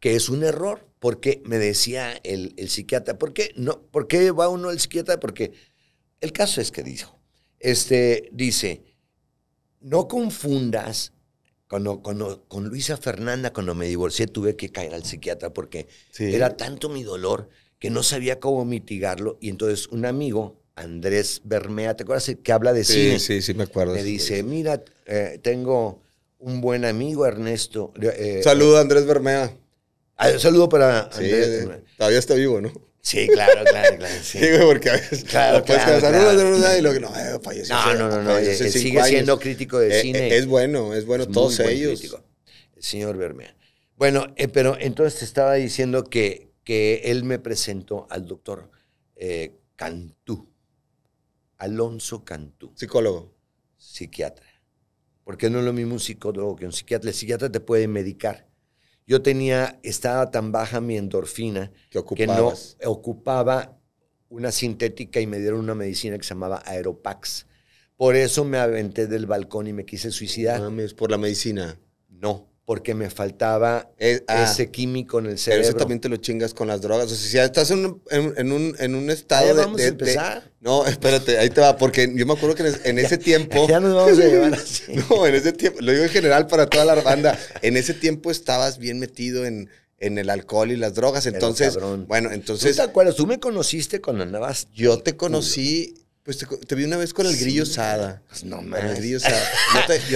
que es un error, porque me decía el, psiquiatra, ¿por qué, no, ¿por qué va uno al psiquiatra? Porque el caso es que dijo, este, dice, no confundas, con Luisa Fernanda, cuando me divorcié, tuve que caer al psiquiatra porque era tanto mi dolor que no sabía cómo mitigarlo. Y entonces un amigo, Andrés Bermea, ¿te acuerdas? Que habla de sí, cine. Sí, sí, me acuerdo. Me dice, mira, eh, tengo un buen amigo, Ernesto. Eh, eh, saludo Andrés Bermea. Ah, un saludo para Andrés. todavía está vivo, ¿no? Sí, claro, claro, claro. Sí, porque a veces. Claro, puedes claro, claro. No, y lo que no, eh, falleció. No, no, no, no. sigue siendo crítico de eh, cine. Eh, es bueno, es bueno, todos ellos. crítico, el señor Bermea. Bueno, pero entonces te estaba diciendo que, que él me presentó al doctor Cantú, Alonso Cantú. Psicólogo. Psiquiatra. Porque no es lo mismo un psicólogo que un psiquiatra. El psiquiatra te puede medicar yo tenía, estaba tan baja mi endorfina que, no ocupaba una sintética y me dieron una medicina que se llamaba Aeropax. Por eso me aventé del balcón y me quise suicidar. por la medicina. No, porque me faltaba eh, ah, ese químico en el cerebro. Pero eso también te lo chingas con las drogas. O sea, si ya estás en un, en, un, en un estado de, de, no, espérate, ahí te va, porque yo me acuerdo que en, ese tiempo... Ya nos vamos a llevar así. No, en ese tiempo, lo digo en general para toda la banda, en ese tiempo estabas bien metido en, en el alcohol y las drogas, entonces... bueno, entonces... ¿Tú te acuerdas? Tú me conociste cuando andabas... Yo te conocí pues te, vi una vez con el grillo Sada. Pues no mames. El grillo Sada.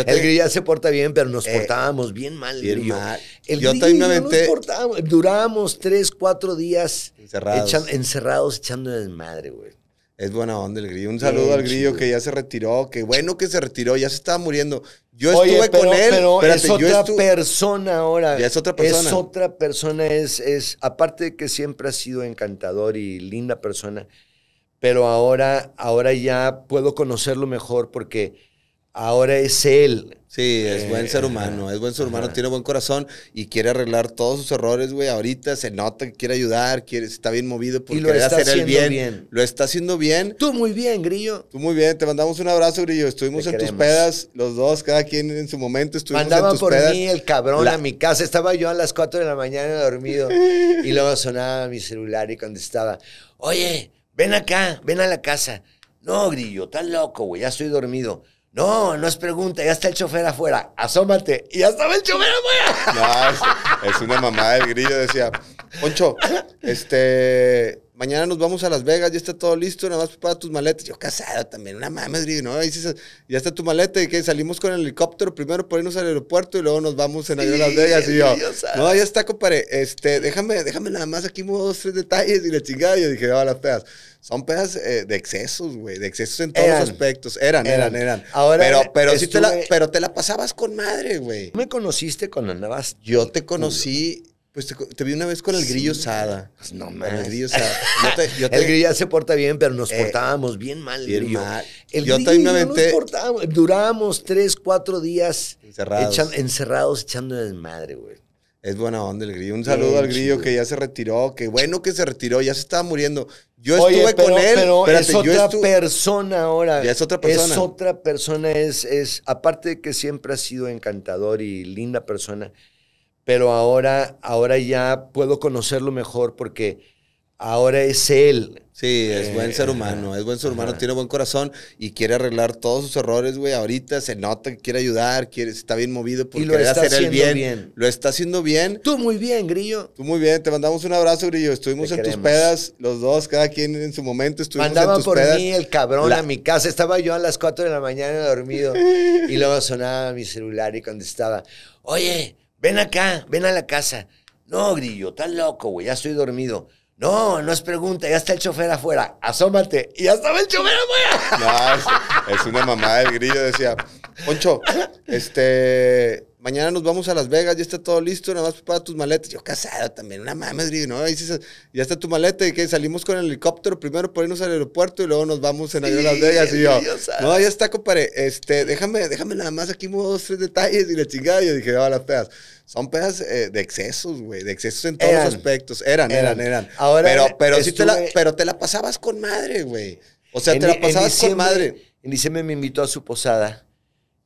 El grillo ya se porta bien, pero nos eh, portábamos bien mal. Bien mal. El yo grillo nos portábamos. Durábamos tres, cuatro días encerrados, echándole encerrados echando desmadre, güey. Es buena onda el grillo. Un saludo al grillo que ya se retiró. que bueno que se retiró. Ya se estaba muriendo. Yo estuve con él. Pero es otra persona ahora. Ya es otra persona. Es otra persona. es, aparte de que siempre ha sido encantador y linda persona, pero ahora, ahora ya puedo conocerlo mejor porque ahora es él. Sí, es eh, buen ser humano, es buen ser humano, tiene buen corazón y quiere arreglar todos sus errores, güey. Ahorita se nota que quiere ayudar, quiere, está bien movido y lo está hacer el bien. Lo está haciendo bien. Tú muy bien, Grillo. Tú muy bien, te mandamos un abrazo, Grillo. Estuvimos en tus pedas, los dos, cada quien en su momento estuvimos en tus por mí el cabrón a mi casa. Estaba yo a las 4 de la mañana dormido y luego sonaba mi celular y contestaba, oye, ven acá, ven a la casa. No, Grillo, tan loco, güey, ya estoy dormido. No, no es pregunta, ya está el chofer afuera, asómate. Y ya estaba el chofer afuera. No, es, una mamá el grillo, decía, Poncho, este, mañana nos vamos a Las Vegas, ya está todo listo, nada más prepara tus maletas. Yo casado también, una madre. ¿no? Y ya está tu maleta y que salimos con el helicóptero primero por irnos al aeropuerto y luego nos vamos en avión Las Vegas. Y yo, no, ya está, compadre, este, déjame, déjame nada más aquí unos dos, tres detalles y la chingada. Y yo dije, no, ah, las pedas. Son pedas eh, de excesos, güey, de excesos en todos los aspectos. Eran, eran, eran. Ahora, pero, pero, te la, pero te la pasabas con madre, güey. ¿Me conociste con las andabas? Yo te conocí pues te, vi una vez con el grillo Sada. Pues, no mames. El grillo Sada. El grillo ya se porta bien, pero nos eh, portábamos bien mal. Bien mal. El yo grillo también me nos portábamos. Durábamos tres, cuatro días encerrados, echándole encerrados echando desmadre, güey. Es buena onda el grillo. Un saludo al grillo que ya se retiró. Que bueno que se retiró. Ya se estaba muriendo. Yo estuve con él. Pero es otra persona ahora. Ya es otra persona. Es otra persona. Es, es, aparte de que siempre ha sido encantador y linda persona pero ahora, ahora ya puedo conocerlo mejor porque ahora es él. Sí, es buen ser eh, humano, es buen ser humano, tiene buen corazón y quiere arreglar todos sus errores, güey. Ahorita se nota que quiere ayudar, quiere, está bien movido porque y lo está hacer haciendo el bien. Lo está haciendo bien. Tú muy bien, Grillo. Tú muy bien, te mandamos un abrazo, Grillo. Estuvimos en tus pedas, los dos, cada quien en su momento estuvimos en tus por mí el cabrón a mi casa. Estaba yo a las 4 de la mañana dormido y luego sonaba mi celular y contestaba, oye, ven acá, ven a la casa. No, Grillo, estás loco, güey, ya estoy dormido. No, no es pregunta, ya está el chofer afuera, asómate. Y ya estaba el chofer afuera. No, es, una mamá del grillo, decía, Poncho, este, mañana nos vamos a Las Vegas, ya está todo listo, nada más para tus maletas. Yo casado también, una madre, ¿no? ya está tu maleta y que salimos con el helicóptero primero por irnos al aeropuerto y luego nos vamos en avión a Las Vegas. Y yo, no, ya está, compadre, este, déjame, déjame nada más aquí unos dos, tres detalles y la chingada. yo dije, no, ah, las pedas. Son pedas eh, de excesos, güey, de excesos en todos los aspectos. Eran, eran, eran. Ahora, pero, pero, te la, pero pasabas con madre, güey. O sea, te la pasabas con madre. En diciembre me invitó a su posada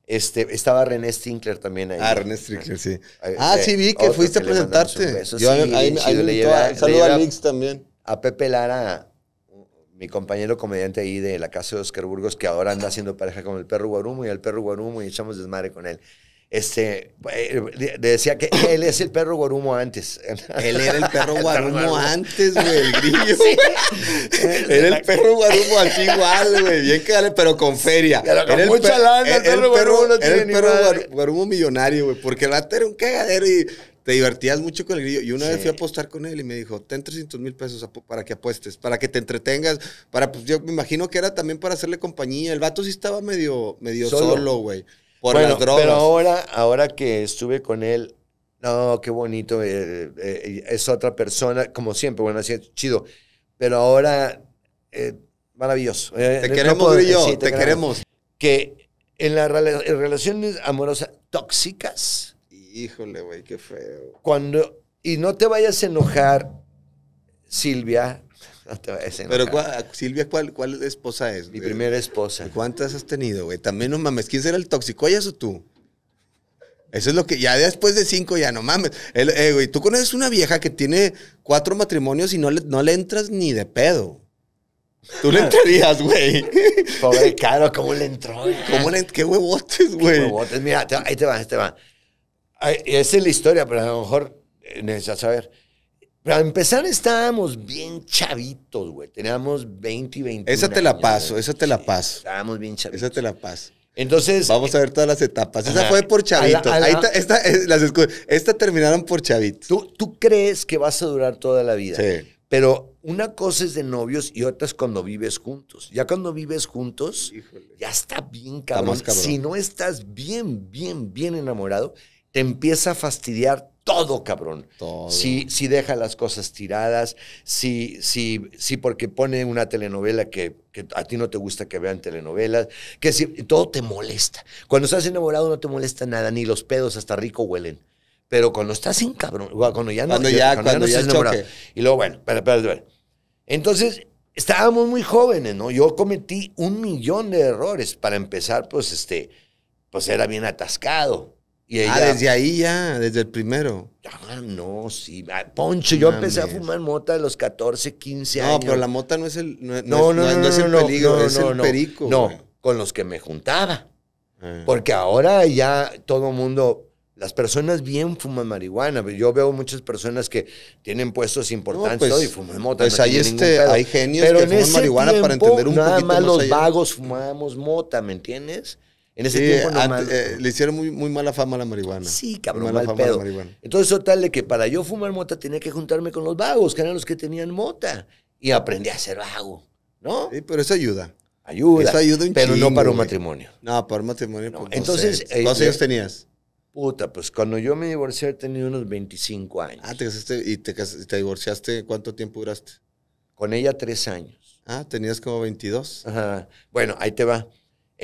este, estaba René Stinkler también ahí. Ah, René Stinkler, sí. ah, eh, sí, vi que fuiste a presentarte. Yo, a, también. A Pepe Lara, mi compañero comediante ahí de la casa de Oscar Burgos, que ahora anda haciendo pareja con el perro Guarumo y el perro Guarumo y echamos desmadre con él. Este, eh, decía que él es el perro guarumo antes. Él era el perro guarumo antes, güey, el grillo. Era el perro guarumo así igual, güey, bien que pero con feria. el mucha lana, eh, perro guarumo el perro guarumo, millonario, güey, porque el vato era un cagadero y te divertías mucho con el grillo. Y una vez fui a apostar con él y me dijo, ten 300 mil pesos para que apuestes, para que te entretengas, para, pues, yo me imagino que era también para hacerle compañía. El vato sí estaba medio, medio solo, güey bueno, Pero ahora, ahora que estuve con él, no, qué bonito, eh, eh, es otra persona, como siempre, bueno, así es chido. Pero ahora, eh, maravilloso. te queremos, te, queremos. queremos. Que en las relaciones amorosas tóxicas. Híjole, güey, qué feo. Cuando, y no te vayas a enojar, Silvia, pero, Silvia, ¿cuál, ¿cuál esposa es? Mi primera esposa. ¿Cuántas has tenido, güey? También no mames. ¿Quién será el tóxico, ellas o tú? Eso es lo que ya después de cinco ya no mames. Eh, güey, tú conoces una vieja que tiene cuatro matrimonios y no le, no le entras ni de pedo. Tú le ah. entrarías, güey. Pobre caro, ¿cómo le entró? ¿Cómo le, ¿Qué huevotes, güey? huevotes? Mira, ahí te va, ahí te va. esa es la historia, pero a lo mejor eh, necesitas saber. Para empezar estábamos bien chavitos, güey. Teníamos 20 y 21 Esa te la paso, esa te la paso. estábamos bien chavitos. Esa te la paso. Entonces. Vamos a eh, ver todas las etapas. Esa fue por chavitos. Ahí esta, eh, las, esta terminaron por chavitos. ¿tú, crees que vas a durar toda la vida. Sí. Pero una cosa es de novios y otra es cuando vives juntos. Ya cuando vives juntos, ya está bien cabrón. cabrón. Si no estás bien, bien, bien enamorado, te empieza a fastidiar todo, cabrón. Si, si deja las cosas tiradas, si, si, si porque pone una telenovela que, a ti no te gusta que vean telenovelas, que si, todo te molesta. Cuando estás enamorado no te molesta nada, ni los pedos hasta rico huelen. Pero cuando estás sin cabrón, cuando ya no, cuando ya, cuando ya estás enamorado. Y luego, bueno, espera, espera, espera. Entonces, estábamos muy jóvenes, ¿no? Yo cometí un millón de errores. Para empezar, pues, este, pues era bien atascado y ah, desde ahí ya, desde el primero. Ah, no, sí. Poncho, yo empecé a fumar mota de los 14, 15 años. No, pero la mota no es el, no, no, es el peligro, es el perico. No, con los que me juntaba. Ah. Porque ahora ya todo mundo, las personas bien fuman marihuana. Yo veo muchas personas que tienen puestos importantes pues, y fuman mota. Pues ahí este, hay genios que fuman marihuana para entender un nada poquito más. Nada más los vagos fumamos mota, ¿me entiendes? En ese tiempo eh, eh, le hicieron muy, mala fama a la marihuana. Sí, cabrón, mala mal fama pedo. la Entonces, total, de que para yo fumar mota tenía que juntarme con los vagos, que eran los que tenían mota. Y aprendí a ser vago, ¿no? Sí, pero eso ayuda. Ayuda. Eso ayuda un Pero no para un matrimonio. No, para un matrimonio. Pues, entonces, eh, ¿cuántos años tenías? Puta, pues cuando yo me divorcié tenido unos 25 años. Ah, te casaste y te, te divorciaste, ¿cuánto tiempo duraste? Con ella tres años. Ah, tenías como 22. Ajá. Bueno, ahí te va.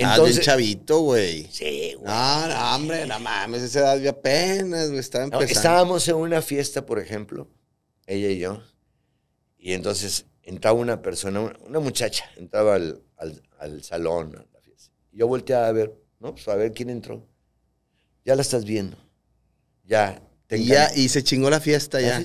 Ah, entonces, chavito, güey. Sí, güey. Ah, no, hombre, no mames, esa edad ya apenas, güey, estaba empezando. estábamos en una fiesta, por ejemplo, ella y yo, y entonces entraba una persona, una, muchacha, entraba al, salón, a la fiesta. Yo volteaba a ver, ¿no? Pues a ver quién entró. Ya la estás viendo. Ya. y ya, y se chingó la fiesta ya.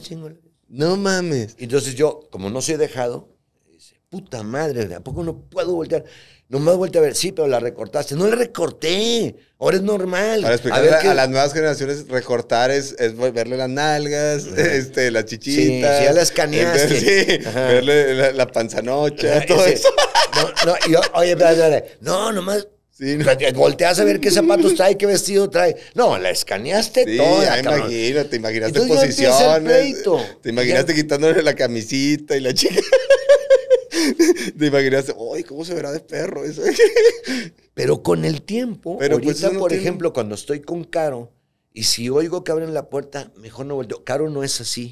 No mames. Entonces yo, como no soy dejado, dice, puta madre, ¿a poco no puedo voltear? No me vuelto a ver, sí, pero la recortaste. No la recorté. Ahora es normal. Para explicarle a, que... a, las nuevas generaciones, recortar es, verle las nalgas, este, la chichita. Sí, ya la escaneaste. sí, verle la, panzanocha, todo eso. No, no, yo, oye, no, nomás. Sí, Volteas a ver qué zapatos trae, qué vestido trae. No, la escaneaste sí, toda. imagínate imagino, te imaginaste posiciones. Te imaginaste quitándole la camisita y la chica. Te imaginaste, ¡ay, cómo se verá de perro! Eso? Pero con el tiempo, Pero pues, ahorita, por ejemplo, cuando estoy con Caro y si oigo que abren la puerta, mejor no volteo. Caro no es así.